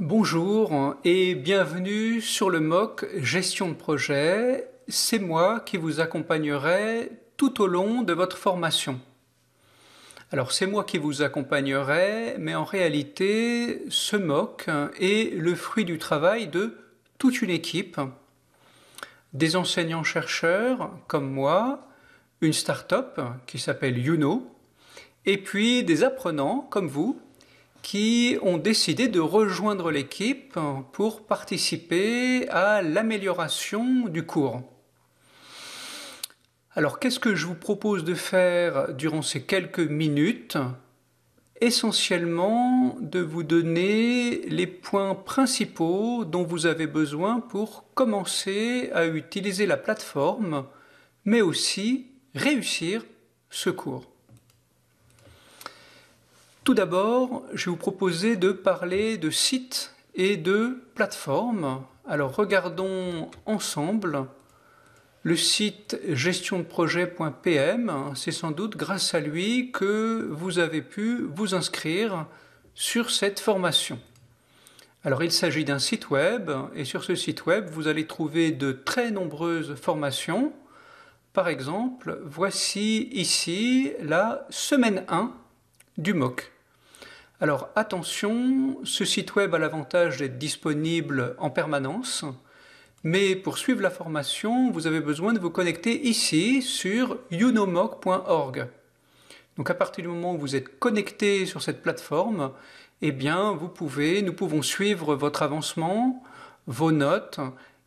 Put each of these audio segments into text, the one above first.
Bonjour et bienvenue sur le MOOC Gestion de projet. C'est moi qui vous accompagnerai tout au long de votre formation. Alors c'est moi qui vous accompagnerai, mais en réalité, ce MOOC est le fruit du travail de toute une équipe, des enseignants-chercheurs comme moi, une start-up qui s'appelle Youno, et puis des apprenants comme vous qui ont décidé de rejoindre l'équipe pour participer à l'amélioration du cours. Alors qu'est-ce que je vous propose de faire durant ces quelques minutes Essentiellement de vous donner les points principaux dont vous avez besoin pour commencer à utiliser la plateforme, mais aussi réussir ce cours. Tout d'abord, je vais vous proposer de parler de sites et de plateformes. Alors regardons ensemble le site gestiondeprojet.pm. C'est sans doute grâce à lui que vous avez pu vous inscrire sur cette formation. Alors il s'agit d'un site web et sur ce site web vous allez trouver de très nombreuses formations. Par exemple, voici ici la semaine 1 du MOOC. Alors attention, ce site web a l'avantage d'être disponible en permanence, mais pour suivre la formation, vous avez besoin de vous connecter ici sur unomoc.org. Donc à partir du moment où vous êtes connecté sur cette plateforme, eh bien vous pouvez, nous pouvons suivre votre avancement, vos notes,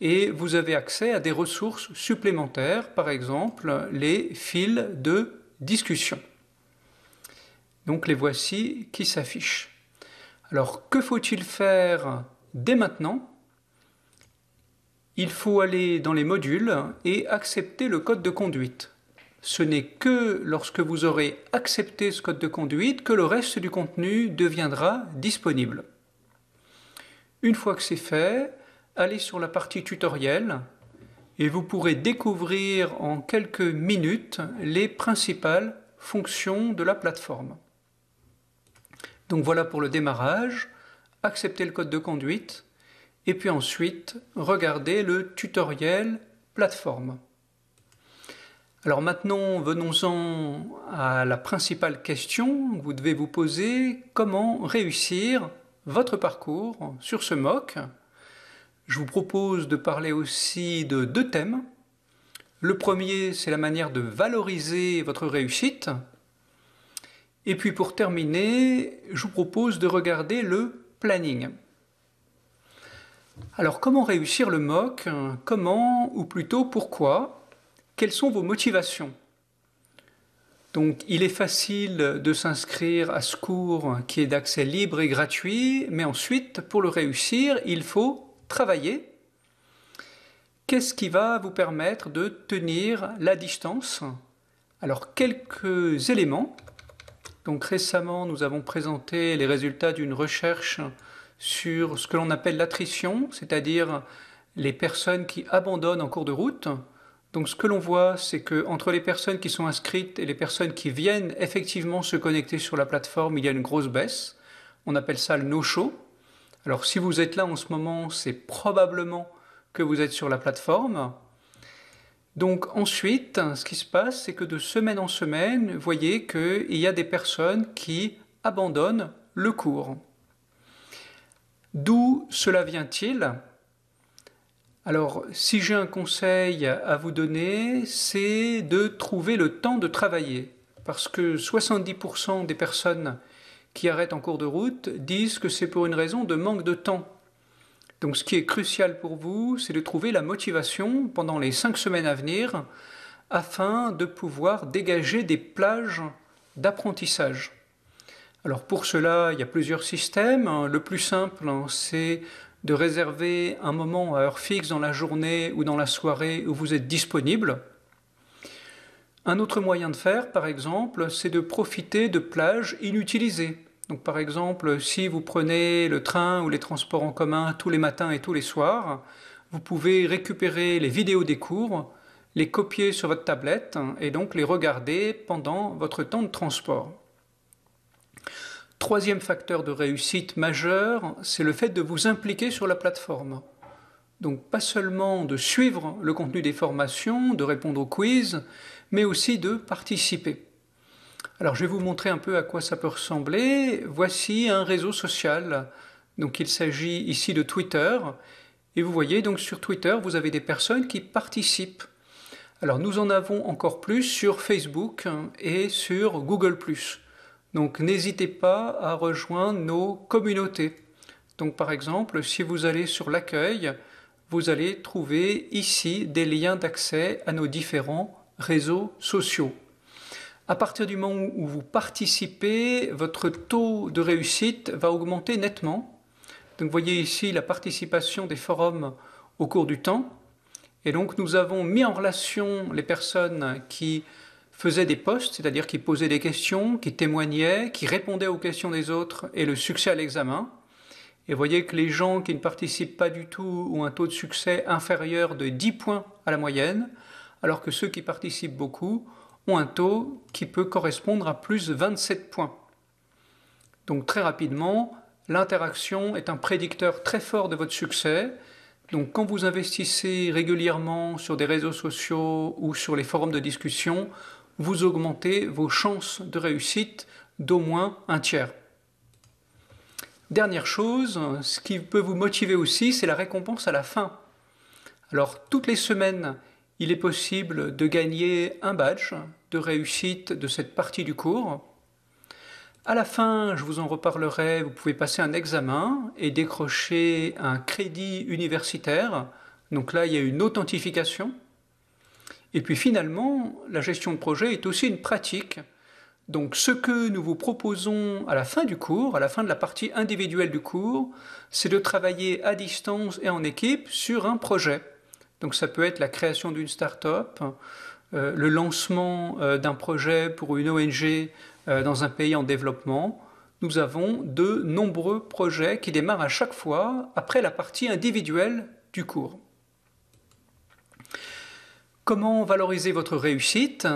et vous avez accès à des ressources supplémentaires, par exemple les fils de discussion. Donc les voici qui s'affichent. Alors que faut-il faire dès maintenant Il faut aller dans les modules et accepter le code de conduite. Ce n'est que lorsque vous aurez accepté ce code de conduite que le reste du contenu deviendra disponible. Une fois que c'est fait, allez sur la partie tutoriel et vous pourrez découvrir en quelques minutes les principales fonctions de la plateforme. Donc voilà pour le démarrage, acceptez le code de conduite, et puis ensuite regarder le tutoriel plateforme. Alors maintenant, venons-en à la principale question que vous devez vous poser, comment réussir votre parcours sur ce MOOC. Je vous propose de parler aussi de deux thèmes. Le premier, c'est la manière de valoriser votre réussite, et puis pour terminer, je vous propose de regarder le planning. Alors comment réussir le MOOC Comment ou plutôt pourquoi Quelles sont vos motivations donc il est facile de s'inscrire à ce cours qui est d'accès libre et gratuit, mais ensuite pour le réussir, il faut travailler. Qu'est-ce qui va vous permettre de tenir la distance Alors quelques éléments donc récemment, nous avons présenté les résultats d'une recherche sur ce que l'on appelle l'attrition, c'est-à-dire les personnes qui abandonnent en cours de route. Donc ce que l'on voit, c'est qu'entre les personnes qui sont inscrites et les personnes qui viennent effectivement se connecter sur la plateforme, il y a une grosse baisse. On appelle ça le no-show. Alors si vous êtes là en ce moment, c'est probablement que vous êtes sur la plateforme. Donc ensuite, ce qui se passe, c'est que de semaine en semaine, vous voyez qu'il y a des personnes qui abandonnent le cours. D'où cela vient-il Alors, si j'ai un conseil à vous donner, c'est de trouver le temps de travailler. Parce que 70% des personnes qui arrêtent en cours de route disent que c'est pour une raison de manque de temps. Donc ce qui est crucial pour vous, c'est de trouver la motivation pendant les cinq semaines à venir afin de pouvoir dégager des plages d'apprentissage. Alors pour cela, il y a plusieurs systèmes. Hein. Le plus simple, hein, c'est de réserver un moment à heure fixe dans la journée ou dans la soirée où vous êtes disponible. Un autre moyen de faire, par exemple, c'est de profiter de plages inutilisées. Donc par exemple, si vous prenez le train ou les transports en commun tous les matins et tous les soirs, vous pouvez récupérer les vidéos des cours, les copier sur votre tablette et donc les regarder pendant votre temps de transport. Troisième facteur de réussite majeur, c'est le fait de vous impliquer sur la plateforme. Donc pas seulement de suivre le contenu des formations, de répondre aux quiz, mais aussi de participer. Alors je vais vous montrer un peu à quoi ça peut ressembler. Voici un réseau social. Donc il s'agit ici de Twitter. Et vous voyez donc sur Twitter, vous avez des personnes qui participent. Alors nous en avons encore plus sur Facebook et sur Google ⁇ Donc n'hésitez pas à rejoindre nos communautés. Donc par exemple, si vous allez sur l'accueil, vous allez trouver ici des liens d'accès à nos différents réseaux sociaux à partir du moment où vous participez, votre taux de réussite va augmenter nettement. Donc vous voyez ici la participation des forums au cours du temps. Et donc nous avons mis en relation les personnes qui faisaient des postes, c'est-à-dire qui posaient des questions, qui témoignaient, qui répondaient aux questions des autres et le succès à l'examen. Et vous voyez que les gens qui ne participent pas du tout ont un taux de succès inférieur de 10 points à la moyenne, alors que ceux qui participent beaucoup un taux qui peut correspondre à plus de 27 points. Donc très rapidement, l'interaction est un prédicteur très fort de votre succès. Donc quand vous investissez régulièrement sur des réseaux sociaux ou sur les forums de discussion, vous augmentez vos chances de réussite d'au moins un tiers. Dernière chose, ce qui peut vous motiver aussi, c'est la récompense à la fin. Alors toutes les semaines, il est possible de gagner un badge de réussite de cette partie du cours. À la fin, je vous en reparlerai, vous pouvez passer un examen et décrocher un crédit universitaire. Donc là, il y a une authentification. Et puis finalement, la gestion de projet est aussi une pratique. Donc ce que nous vous proposons à la fin du cours, à la fin de la partie individuelle du cours, c'est de travailler à distance et en équipe sur un projet. Donc ça peut être la création d'une start-up, euh, le lancement euh, d'un projet pour une ONG euh, dans un pays en développement, nous avons de nombreux projets qui démarrent à chaque fois après la partie individuelle du cours. Comment valoriser votre réussite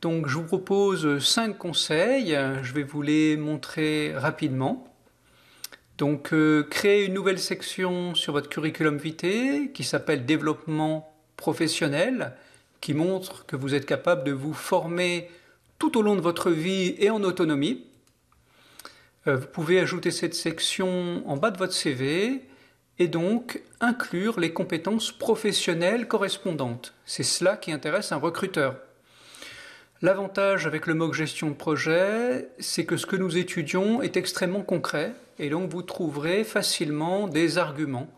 Donc je vous propose cinq conseils, je vais vous les montrer rapidement. Donc créer une nouvelle section sur votre curriculum vitae qui s'appelle développement professionnel qui montre que vous êtes capable de vous former tout au long de votre vie et en autonomie. Euh, vous pouvez ajouter cette section en bas de votre CV et donc inclure les compétences professionnelles correspondantes. C'est cela qui intéresse un recruteur. L'avantage avec le MOOC gestion de projet, c'est que ce que nous étudions est extrêmement concret et donc vous trouverez facilement des arguments,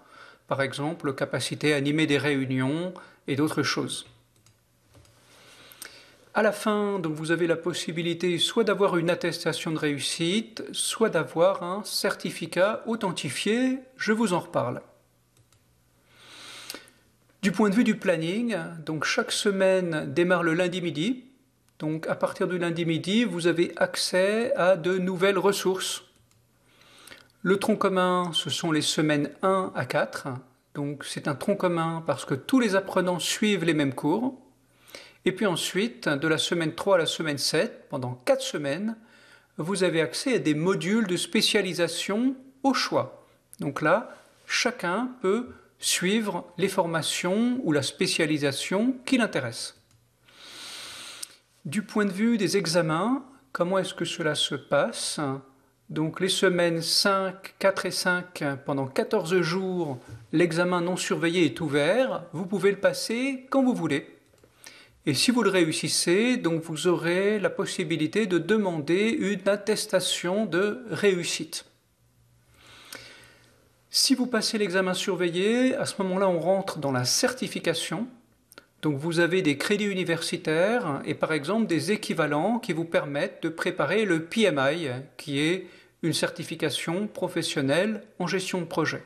par exemple capacité à animer des réunions et d'autres choses. À la fin, donc vous avez la possibilité soit d'avoir une attestation de réussite, soit d'avoir un certificat authentifié. Je vous en reparle. Du point de vue du planning, donc chaque semaine démarre le lundi midi. Donc à partir du lundi midi, vous avez accès à de nouvelles ressources. Le tronc commun, ce sont les semaines 1 à 4. Donc c'est un tronc commun parce que tous les apprenants suivent les mêmes cours. Et puis ensuite, de la semaine 3 à la semaine 7, pendant 4 semaines, vous avez accès à des modules de spécialisation au choix. Donc là, chacun peut suivre les formations ou la spécialisation qui l'intéresse. Du point de vue des examens, comment est-ce que cela se passe Donc les semaines 5, 4 et 5, pendant 14 jours, l'examen non surveillé est ouvert. Vous pouvez le passer quand vous voulez. Et si vous le réussissez, donc vous aurez la possibilité de demander une attestation de réussite. Si vous passez l'examen surveillé, à ce moment-là, on rentre dans la certification. Donc vous avez des crédits universitaires et par exemple des équivalents qui vous permettent de préparer le PMI, qui est une certification professionnelle en gestion de projet.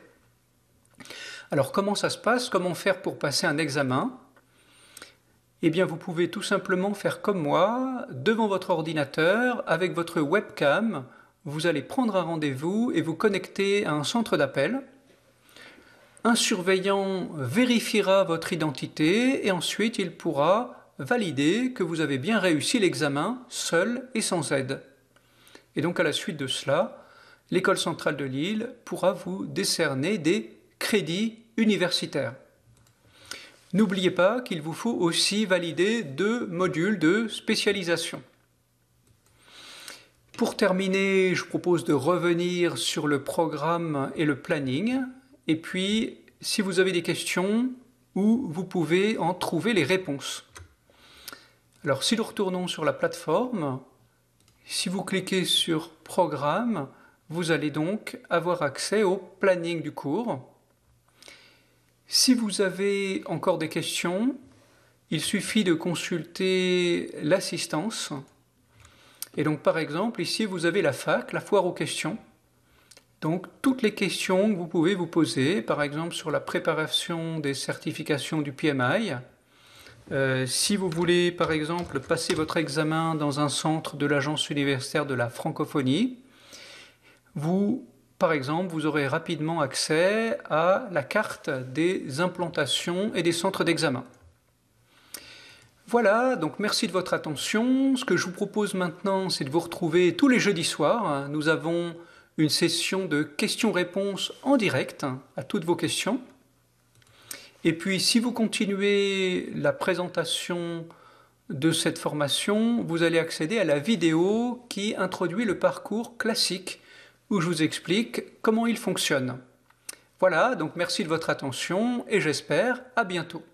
Alors comment ça se passe Comment faire pour passer un examen eh bien vous pouvez tout simplement faire comme moi, devant votre ordinateur, avec votre webcam, vous allez prendre un rendez-vous et vous connecter à un centre d'appel. Un surveillant vérifiera votre identité et ensuite il pourra valider que vous avez bien réussi l'examen seul et sans aide. Et donc à la suite de cela, l'école centrale de Lille pourra vous décerner des crédits universitaires. N'oubliez pas qu'il vous faut aussi valider deux modules de spécialisation. Pour terminer, je propose de revenir sur le programme et le planning. Et puis, si vous avez des questions, où vous pouvez en trouver les réponses. Alors, si nous retournons sur la plateforme, si vous cliquez sur Programme, vous allez donc avoir accès au planning du cours. Si vous avez encore des questions, il suffit de consulter l'assistance. Et donc par exemple, ici vous avez la fac, la foire aux questions. Donc toutes les questions que vous pouvez vous poser, par exemple sur la préparation des certifications du PMI. Euh, si vous voulez par exemple passer votre examen dans un centre de l'agence universitaire de la francophonie, vous par exemple, vous aurez rapidement accès à la carte des implantations et des centres d'examen. Voilà, donc merci de votre attention. Ce que je vous propose maintenant, c'est de vous retrouver tous les jeudis soirs. Nous avons une session de questions-réponses en direct à toutes vos questions. Et puis, si vous continuez la présentation de cette formation, vous allez accéder à la vidéo qui introduit le parcours classique où je vous explique comment il fonctionne. Voilà, donc merci de votre attention et j'espère à bientôt.